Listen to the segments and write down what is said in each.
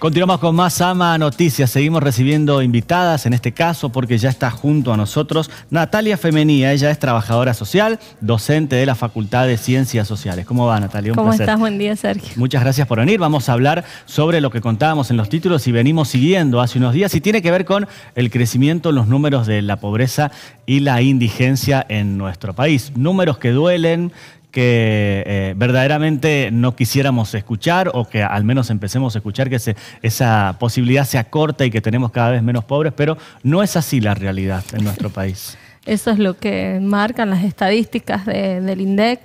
Continuamos con más AMA Noticias. Seguimos recibiendo invitadas, en este caso porque ya está junto a nosotros Natalia Femenía. Ella es trabajadora social, docente de la Facultad de Ciencias Sociales. ¿Cómo va, Natalia? Un ¿Cómo estás? Buen día, Sergio. Muchas gracias por venir. Vamos a hablar sobre lo que contábamos en los títulos y venimos siguiendo hace unos días y tiene que ver con el crecimiento en los números de la pobreza y la indigencia en nuestro país. Números que duelen, que eh, verdaderamente no quisiéramos escuchar o que al menos empecemos a escuchar que esa posibilidad sea corta y que tenemos cada vez menos pobres, pero no es así la realidad en nuestro país. Eso es lo que marcan las estadísticas del INDEC,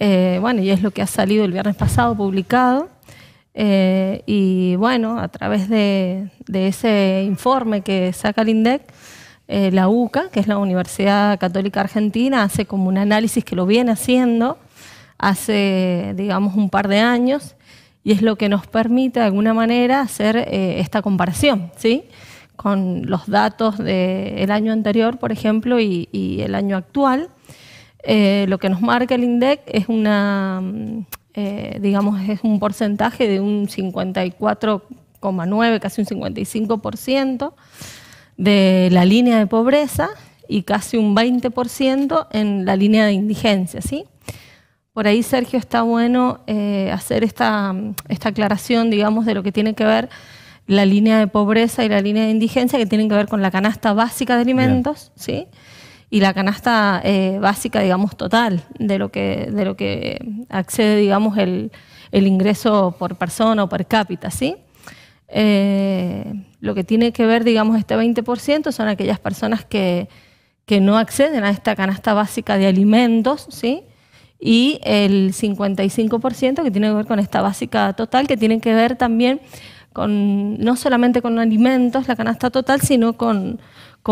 eh, bueno, y es lo que ha salido el viernes pasado publicado. Eh, y bueno, a través de, ese informe que saca el INDEC, la UCA, que es la Universidad Católica Argentina, hace como un análisis que lo viene haciendo hace, digamos, un par de años y es lo que nos permite de alguna manera hacer eh, esta comparación, ¿sí? Con los datos del año anterior, por ejemplo, y, el año actual. Eh, lo que nos marca el INDEC es mm, eh, digamos, es un porcentaje de un 54,9, casi un 55% de la línea de pobreza y casi un 20% en la línea de indigencia, ¿sí? Por ahí, Sergio, está bueno eh, hacer esta, esta aclaración, digamos, de lo que tiene que ver la línea de pobreza y la línea de indigencia, que tienen que ver con la canasta básica de alimentos, ¿sí? y la canasta eh, básica, digamos, total de lo que, de lo que accede, digamos, el, ingreso por persona o per cápita, ¿sí? Eh, lo que tiene que ver, digamos, este 20% son aquellas personas que, que, no acceden a esta canasta básica de alimentos, ¿sí? y el 55% que tiene que ver con esta básica total, que tiene que ver también con, no solamente con alimentos, la canasta total, sino con,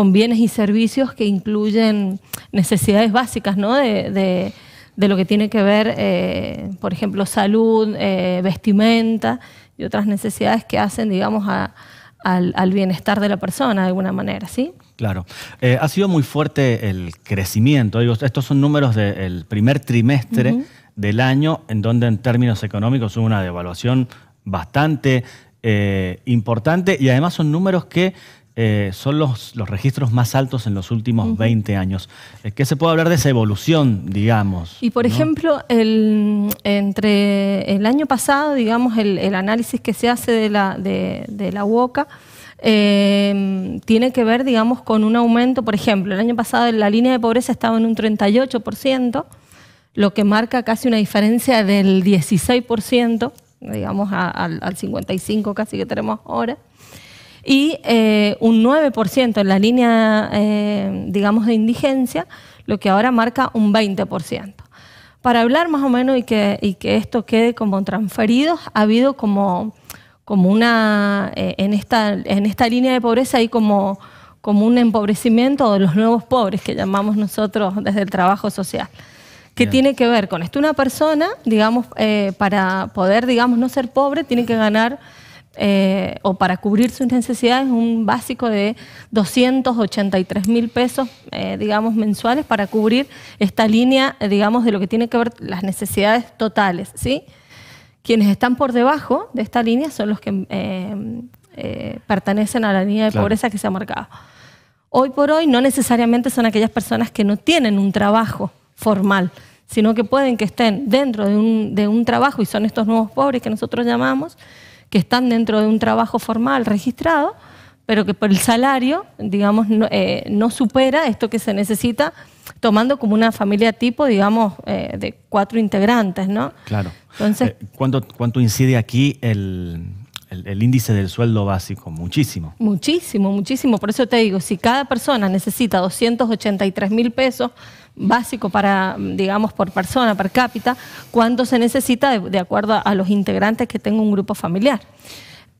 bienes y servicios que incluyen necesidades básicas de, lo que tiene que ver, eh, por ejemplo, salud, eh, vestimenta y otras necesidades que hacen, digamos, al, al, bienestar de la persona de alguna manera, ¿sí? Claro. Eh, ha sido muy fuerte el crecimiento. estos son números del primer trimestre del año, en donde en términos económicos hubo una devaluación bastante eh, importante y además son números que eh, son los, registros más altos en los últimos 20 años. ¿Qué se puede hablar de esa evolución, digamos? Y por ejemplo, el, entre el año pasado, digamos, el, análisis que se hace de la, de la UOCA, Em, tiene que ver, digamos, con un aumento, por ejemplo, el año pasado la línea de pobreza estaba en un 38%, lo que marca casi una diferencia del 16%, digamos, al 55% casi que tenemos ahora, y eh, un 9% en la línea, em, digamos, de indigencia, lo que ahora marca un 20%. Para hablar más o menos y que, que esto quede como transferido, ha habido como como una, eh, en, esta, en esta línea de pobreza hay como, como un empobrecimiento de los nuevos pobres que llamamos nosotros desde el trabajo social. ¿Qué tiene que ver con esto? Una persona, digamos, eh, para poder, digamos, no ser pobre, tiene que ganar eh, o para cubrir sus necesidades un básico de 283 mil pesos, digamos, mensuales para cubrir esta línea, digamos, de lo que tiene que ver las necesidades totales, ¿sí? Quienes están por debajo de esta línea son los que eh, eh, pertenecen a la línea de pobreza que se ha marcado. Hoy por hoy no necesariamente son aquellas personas que no tienen un trabajo formal, sino que pueden que estén dentro de un, trabajo, y son estos nuevos pobres que nosotros llamamos, que están dentro de un trabajo formal registrado, pero que por el salario, digamos, no, eh, supera esto que se necesita, tomando como una familia tipo, digamos, de cuatro integrantes, ¿no? Claro. Entonces, eh, ¿cuánto, incide aquí el, índice del sueldo básico? Muchísimo. Muchísimo, muchísimo. Por eso te digo, si cada persona necesita 283 mil pesos básico para, digamos, por persona, per cápita, ¿cuánto se necesita de, acuerdo a, los integrantes que tenga un grupo familiar?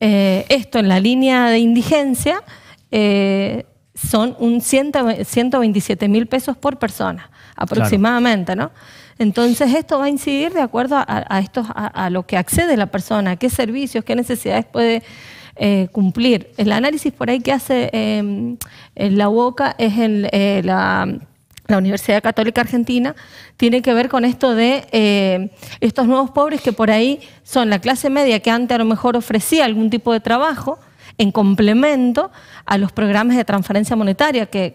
Eh, esto en la línea de indigencia eh, son un 127 mil pesos por persona aproximadamente, ¿no? Entonces esto va a incidir de acuerdo a, a, lo que accede la persona, qué servicios, qué necesidades puede eh, cumplir. El análisis por ahí que hace em, la UOCA es en eh, la Universidad Católica Argentina, tiene que ver con esto de eh, estos nuevos pobres que por ahí son la clase media que antes a lo mejor ofrecía algún tipo de trabajo, en complemento a los programas de transferencia monetaria que,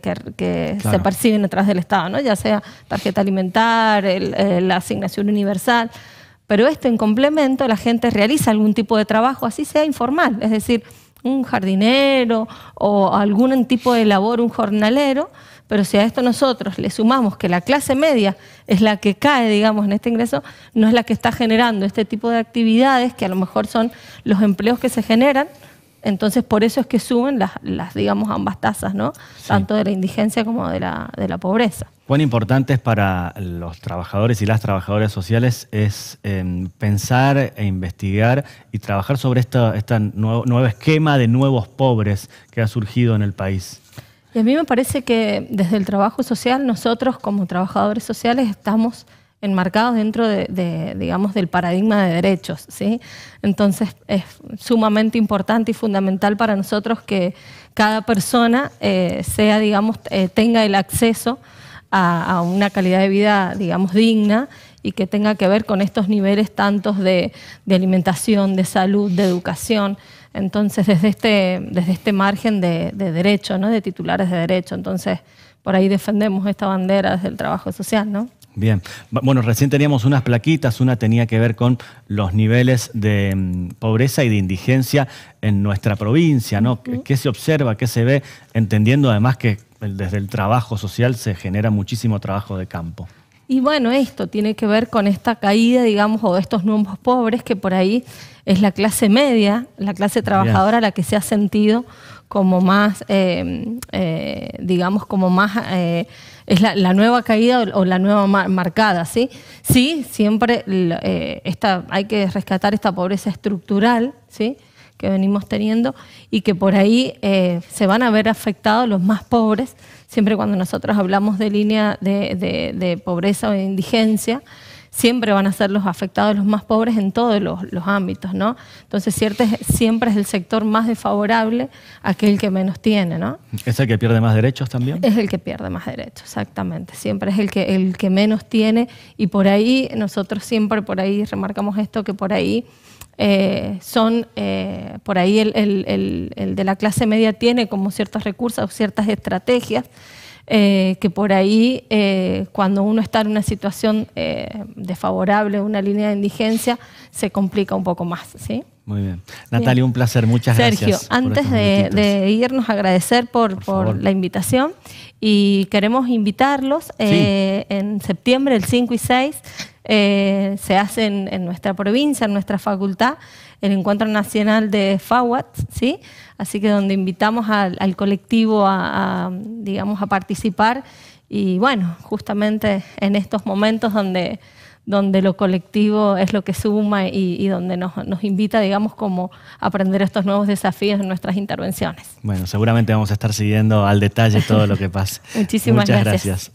se perciben detrás del Estado, ¿no? ya sea tarjeta alimentar, eh, la asignación universal. Pero esto en complemento, la gente realiza algún tipo de trabajo, así sea informal, es decir, un jardinero o algún tipo de labor, un jornalero, pero si a esto nosotros le sumamos que la clase media es la que cae, digamos, en este ingreso, no es la que está generando este tipo de actividades que a lo mejor son los empleos que se generan, entonces, por eso es que suben las, digamos, ambas tasas, ¿no? Tanto de la indigencia como de la, pobreza. Cuán importante es para los trabajadores y las trabajadoras sociales es em, pensar e investigar y trabajar sobre este esta nuevo, nuevo esquema de nuevos pobres que ha surgido en el país. Y a mí me parece que desde el trabajo social, nosotros como trabajadores sociales estamos enmarcados dentro de, digamos, del paradigma de derechos. ¿sí? Entonces es sumamente importante y fundamental para nosotros que cada persona eh, sea, digamos, eh, tenga el acceso a, una calidad de vida, digamos, digna y que tenga que ver con estos niveles tantos de, alimentación, de salud, de educación. Entonces, desde este, desde este margen de, de derecho, ¿no? de titulares de derecho. Entonces, por ahí defendemos esta bandera desde el trabajo social, ¿no? Bien, bueno, recién teníamos unas plaquitas, una tenía que ver con los niveles de mm, pobreza y de indigencia en nuestra provincia, ¿no? ¿Qué, se observa, qué se ve, entendiendo además que eh, desde el trabajo social se genera muchísimo trabajo de campo? Y bueno, esto tiene que ver con esta caída, digamos, o estos nuevos pobres que por ahí es la clase media, la clase trabajadora la que se ha sentido como más, eh, eh, digamos, como más es la, nueva caída o, la nueva marcada, ¿sí? Sí, siempre eh, hay que rescatar esta pobreza estructural, ¿sí? que venimos teniendo y que por ahí eh, se van a ver afectados los más pobres, siempre cuando nosotros hablamos de línea de, de, de pobreza o de indigencia, siempre van a ser los afectados, los más pobres en todos los, ámbitos, ¿no? Entonces siempre es el sector más desfavorable aquel que menos tiene, ¿no? ¿Es el que pierde más derechos también? Es el que pierde más derechos, exactamente. Siempre es el que, el que menos tiene y por ahí, nosotros siempre por ahí remarcamos esto, que por ahí... Eh, son, eh, por ahí el, el de la clase media tiene como ciertos recursos, o ciertas estrategias eh, que por ahí eh, cuando uno está en una situación eh, desfavorable, una línea de indigencia, se complica un poco más. ¿sí? Muy bien. Natalia, un placer, muchas gracias. Sergio, antes de, irnos, agradecer por, la invitación y queremos invitarlos en septiembre, el 5 y 6 eh, se hace en, nuestra provincia, en nuestra facultad, el Encuentro Nacional de FAWAT, ¿sí? Así que donde invitamos al, colectivo a, digamos, a participar y bueno, justamente en estos momentos donde, donde lo colectivo es lo que suma y, donde nos, invita, digamos, como a aprender estos nuevos desafíos en nuestras intervenciones. Bueno, seguramente vamos a estar siguiendo al detalle todo lo que pasa. Muchísimas gracias.